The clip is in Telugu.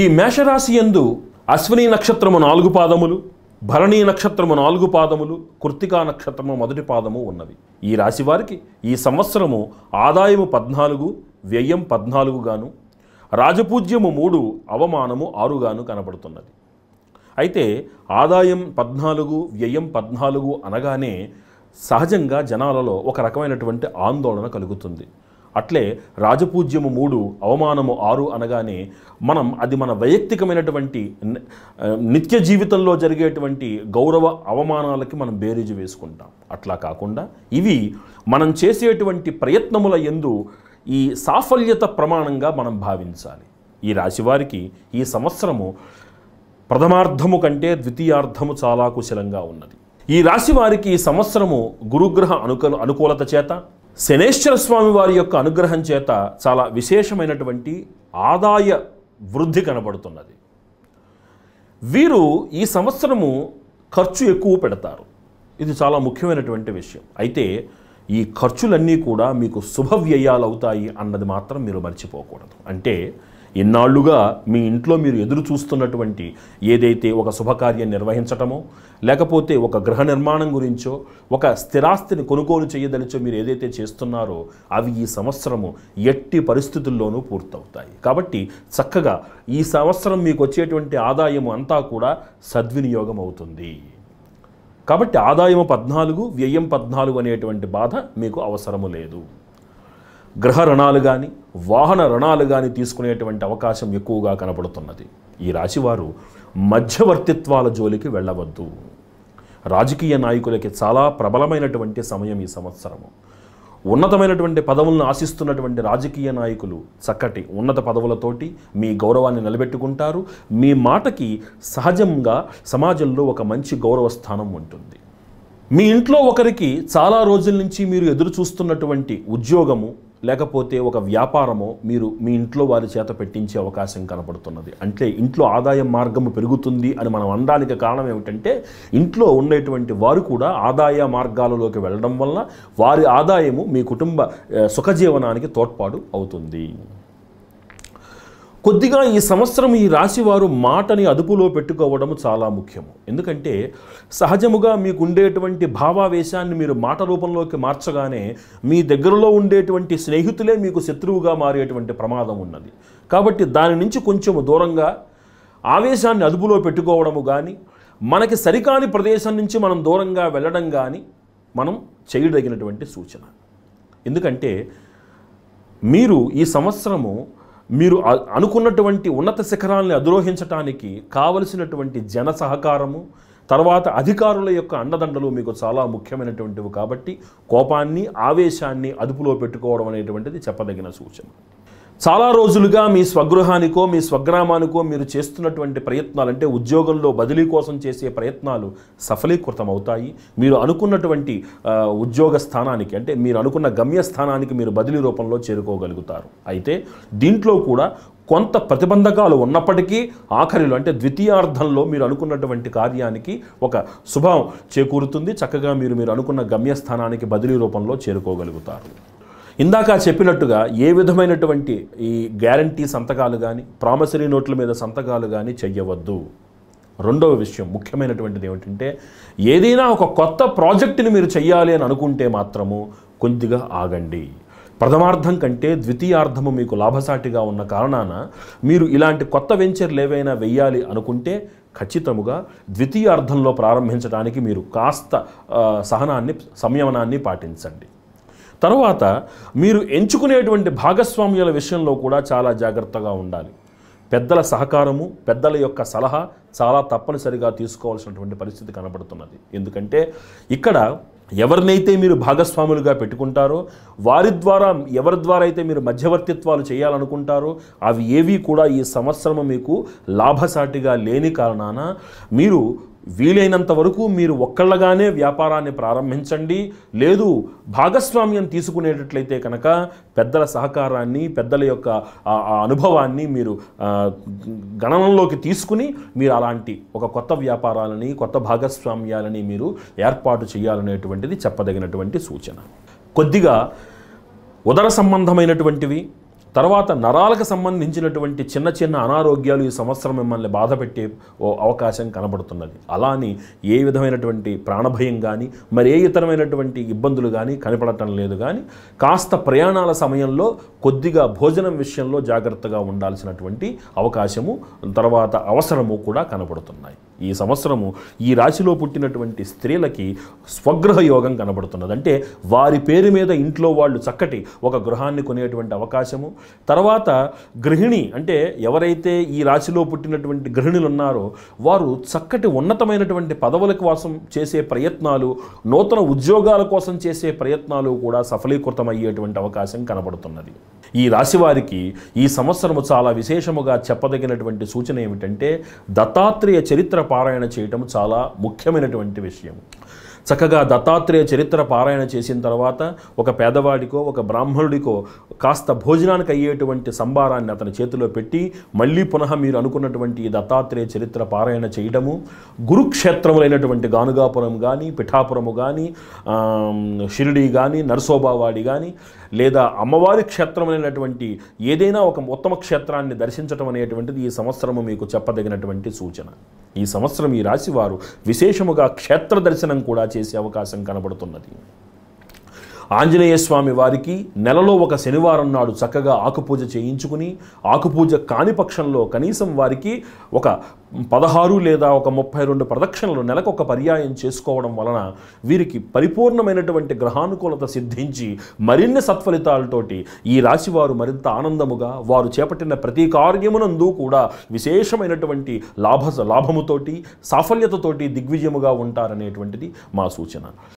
ఈ మేషరాశి ఎందు అశ్విని నక్షత్రము నాలుగు పాదములు భరణీ నక్షత్రము నాలుగు పాదములు కృత్తికా నక్షత్రము మొదటి పాదము ఉన్నవి ఈ రాశి వారికి ఈ సంవత్సరము ఆదాయము పద్నాలుగు వ్యయం పద్నాలుగుగాను రాజపూజ్యము మూడు అవమానము ఆరుగాను కనబడుతున్నది అయితే ఆదాయం పద్నాలుగు వ్యయం పద్నాలుగు అనగానే సహజంగా జనాలలో ఒక రకమైనటువంటి ఆందోళన కలుగుతుంది అట్లే రాజపూజ్యము మూడు అవమానము ఆరు అనగానే మనం అది మన వైయక్తికమైనటువంటి నిత్య జీవితంలో జరిగేటువంటి గౌరవ అవమానాలకి మనం బేరీజు వేసుకుంటాం అట్లా కాకుండా ఇవి మనం చేసేటువంటి ప్రయత్నముల ఎందు ఈ సాఫల్యత ప్రమాణంగా మనం భావించాలి ఈ రాశివారికి ఈ సంవత్సరము ప్రథమార్థము కంటే ద్వితీయార్థము చాలా కుశలంగా ఉన్నది ఈ రాశి వారికి ఈ సంవత్సరము గురుగ్రహ అనుకూల అనుకూలత చేత శనేశ్వర స్వామి వారి యొక్క అనుగ్రహం చేత చాలా విశేషమైనటువంటి ఆదాయ వృద్ధి కనబడుతున్నది వీరు ఈ సంవత్సరము ఖర్చు ఎక్కువ పెడతారు ఇది చాలా ముఖ్యమైనటువంటి విషయం అయితే ఈ ఖర్చులన్నీ కూడా మీకు శుభవ్యయాలు అవుతాయి అన్నది మాత్రం మీరు మర్చిపోకూడదు అంటే ఇన్నాళ్లుగా మీ ఇంట్లో మీరు ఎదురు చూస్తున్నటువంటి ఏదైతే ఒక శుభకార్యం నిర్వహించటమో లేకపోతే ఒక గృహ నిర్మాణం గురించో ఒక స్థిరాస్తిని కొనుగోలు చేయదలిచో మీరు ఏదైతే చేస్తున్నారో అవి ఈ సంవత్సరము ఎట్టి పరిస్థితుల్లోనూ పూర్తవుతాయి కాబట్టి చక్కగా ఈ సంవత్సరం మీకు వచ్చేటువంటి ఆదాయం అంతా కూడా సద్వినియోగం అవుతుంది కాబట్టి ఆదాయం పద్నాలుగు వ్యయం పద్నాలుగు అనేటువంటి బాధ మీకు అవసరము లేదు గృహ రుణాలు కానీ వాహన రుణాలు కానీ తీసుకునేటువంటి అవకాశం ఎక్కువగా కనబడుతున్నది ఈ రాశివారు మధ్యవర్తిత్వాల జోలికి వెళ్ళవద్దు రాజకీయ నాయకులకి చాలా ప్రబలమైనటువంటి సమయం ఈ సంవత్సరము ఉన్నతమైనటువంటి పదవులను ఆశిస్తున్నటువంటి రాజకీయ నాయకులు చక్కటి ఉన్నత పదవులతోటి మీ గౌరవాన్ని నిలబెట్టుకుంటారు మీ మాటకి సహజంగా సమాజంలో ఒక మంచి గౌరవ స్థానం ఉంటుంది మీ ఇంట్లో ఒకరికి చాలా రోజుల నుంచి మీరు ఎదురు చూస్తున్నటువంటి ఉద్యోగము లేకపోతే ఒక వ్యాపారమో మీరు మీ ఇంట్లో వారి చేత పెట్టించే అవకాశం కనపడుతున్నది అంటే ఇంట్లో ఆదాయ మార్గము పెరుగుతుంది అని మనం అనడానికి కారణం ఏమిటంటే ఇంట్లో ఉండేటువంటి వారు కూడా ఆదాయ మార్గాలలోకి వెళ్ళడం వల్ల వారి ఆదాయము మీ కుటుంబ సుఖజీవనానికి తోడ్పాటు అవుతుంది కొద్దిగా ఈ సంవత్సరం ఈ రాశివారు మాటని అదుపులో పెట్టుకోవడం చాలా ముఖ్యము ఎందుకంటే సహజముగా మీకు ఉండేటువంటి భావావేశాన్ని మీరు మాట రూపంలోకి మార్చగానే మీ దగ్గరలో ఉండేటువంటి స్నేహితులే మీకు శత్రువుగా మారేటువంటి ప్రమాదం ఉన్నది కాబట్టి దాని నుంచి కొంచెం దూరంగా ఆవేశాన్ని అదుపులో పెట్టుకోవడము కానీ మనకి సరికాని ప్రదేశం నుంచి మనం దూరంగా వెళ్ళడం కానీ మనం చేయదగినటువంటి సూచన ఎందుకంటే మీరు ఈ సంవత్సరము మీరు అనుకున్నటువంటి ఉన్నత శిఖరాలని అధిరోహించటానికి కావలసినటువంటి జన సహకారము తర్వాత అధికారుల యొక్క అండదండలు మీకు చాలా ముఖ్యమైనటువంటివి కాబట్టి కోపాన్ని ఆవేశాన్ని అదుపులో పెట్టుకోవడం అనేటువంటిది చెప్పదగిన సూచన చాలా రోజులుగా మీ స్వగృహానికో మీ స్వగ్రామానికో మీరు చేస్తున్నటువంటి ప్రయత్నాలు అంటే ఉద్యోగంలో బదిలీ కోసం చేసే ప్రయత్నాలు సఫలీకృతం అవుతాయి మీరు అనుకున్నటువంటి ఉద్యోగ స్థానానికి అంటే మీరు అనుకున్న గమ్య స్థానానికి మీరు బదిలీ రూపంలో చేరుకోగలుగుతారు అయితే దీంట్లో కూడా కొంత ప్రతిబంధకాలు ఉన్నప్పటికీ ఆఖరిలో అంటే ద్వితీయార్థంలో మీరు అనుకున్నటువంటి కార్యానికి ఒక శుభం చేకూరుతుంది చక్కగా మీరు మీరు అనుకున్న గమ్యస్థానానికి బదిలీ రూపంలో చేరుకోగలుగుతారు ఇందాక చెప్పినట్టుగా ఏ విధమైనటువంటి ఈ గ్యారంటీ సంతకాలు కానీ ప్రామిసరీ నోట్ల మీద సంతకాలు కానీ చెయ్యవద్దు రెండవ విషయం ముఖ్యమైనటువంటిది ఏమిటంటే ఏదైనా ఒక కొత్త ప్రాజెక్టుని మీరు చెయ్యాలి అని అనుకుంటే మాత్రము కొద్దిగా ఆగండి ప్రథమార్థం కంటే ద్వితీయార్థము మీకు లాభసాటిగా ఉన్న కారణాన మీరు ఇలాంటి కొత్త వెంచర్లు ఏవైనా వెయ్యాలి అనుకుంటే ఖచ్చితముగా ద్వితీయార్థంలో ప్రారంభించడానికి మీరు కాస్త సహనాన్ని సంయమనాన్ని పాటించండి తర్వాత మీరు ఎంచుకునేటువంటి భాగస్వామ్యుల విషయంలో కూడా చాలా జాగ్రత్తగా ఉండాలి పెద్దల సహకారము పెద్దల యొక్క సలహా చాలా తప్పనిసరిగా తీసుకోవాల్సినటువంటి పరిస్థితి కనబడుతున్నది ఎందుకంటే ఇక్కడ ఎవరినైతే మీరు భాగస్వాములుగా పెట్టుకుంటారో వారి ద్వారా ఎవరి ద్వారా అయితే మీరు మధ్యవర్తిత్వాలు చేయాలనుకుంటారో అవి ఏవి కూడా ఈ సంవత్సరము మీకు లాభసాటిగా లేని కారణాన మీరు వీలైనంత వరకు మీరు ఒక్కళ్ళగానే వ్యాపారాన్ని ప్రారంభించండి లేదు భాగస్వామ్యం తీసుకునేటట్లయితే కనుక పెద్దల సహకారాన్ని పెద్దల యొక్క అనుభవాన్ని మీరు గణనంలోకి తీసుకుని మీరు అలాంటి ఒక కొత్త వ్యాపారాలని కొత్త భాగస్వామ్యాలని మీరు ఏర్పాటు చేయాలనేటువంటిది చెప్పదగినటువంటి సూచన కొద్దిగా ఉదర సంబంధమైనటువంటివి తర్వాత నరాలకు సంబంధించినటువంటి చిన్న చిన్న అనారోగ్యాలు ఈ సంవత్సరం మిమ్మల్ని బాధ పెట్టే ఓ అవకాశం కనబడుతున్నది అలాని ఏ విధమైనటువంటి ప్రాణభయం కానీ మరి ఏ ఇతరమైనటువంటి ఇబ్బందులు కానీ కనపడటం లేదు కానీ కాస్త ప్రయాణాల సమయంలో కొద్దిగా భోజనం విషయంలో జాగ్రత్తగా ఉండాల్సినటువంటి అవకాశము తర్వాత అవసరము కూడా కనబడుతున్నాయి ఈ సంవత్సరము ఈ రాశిలో పుట్టినటువంటి స్త్రీలకి స్వగృహ యోగం కనబడుతున్నది అంటే వారి పేరు మీద ఇంట్లో వాళ్ళు చక్కటి ఒక గృహాన్ని కొనేటువంటి అవకాశము తర్వాత గృహిణి అంటే ఎవరైతే ఈ రాశిలో పుట్టినటువంటి గృహిణులు ఉన్నారో వారు చక్కటి ఉన్నతమైనటువంటి పదవుల కోసం చేసే ప్రయత్నాలు నూతన ఉద్యోగాల కోసం చేసే ప్రయత్నాలు కూడా సఫలీకృతమయ్యేటువంటి అవకాశం కనబడుతున్నది ఈ రాశి వారికి ఈ సంవత్సరము చాలా విశేషముగా చెప్పదగినటువంటి సూచన ఏమిటంటే దత్తాత్రేయ చరిత్ర పారాయణ చేయటం చాలా ముఖ్యమైనటువంటి విషయం చక్కగా దత్తాత్రేయ చరిత్ర పారాయణ చేసిన తర్వాత ఒక పేదవాడికో ఒక బ్రాహ్మణుడికో కాస్త భోజనానికి అయ్యేటువంటి సంభారాన్ని అతని చేతిలో పెట్టి మళ్ళీ పునః మీరు అనుకున్నటువంటి దత్తాత్రేయ చరిత్ర పారాయణ చేయడము గురుక్షేత్రములైనటువంటి గానుగాపురం కానీ పిఠాపురము కానీ షిరిడి కానీ నర్సోబావాడి కానీ లేదా అమ్మవారి క్షేత్రమైనటువంటి ఏదైనా ఒక ఉత్తమ క్షేత్రాన్ని దర్శించటం అనేటువంటిది ఈ సంవత్సరము మీకు చెప్పదగినటువంటి సూచన ఈ సంవత్సరం ఈ రాశివారు విశేషముగా క్షేత్ర దర్శనం కూడా చేసే అవకాశం కనబడుతున్నది ఆంజనేయ స్వామి వారికి నెలలో ఒక శనివారం నాడు చక్కగా ఆకుపూజ చేయించుకుని ఆకుపూజ కాని పక్షంలో కనీసం వారికి ఒక పదహారు లేదా ఒక ముప్పై రెండు ప్రదక్షిణలు నెలకు ఒక పర్యాయం చేసుకోవడం వలన వీరికి పరిపూర్ణమైనటువంటి గ్రహానుకూలత సిద్ధించి మరిన్ని సత్ఫలితాలతోటి ఈ రాశి వారు మరింత ఆనందముగా వారు చేపట్టిన ప్రతి కార్యమునందు కూడా విశేషమైనటువంటి లాభ లాభముతోటి సాఫల్యతతోటి దిగ్విజయముగా ఉంటారనేటువంటిది మా సూచన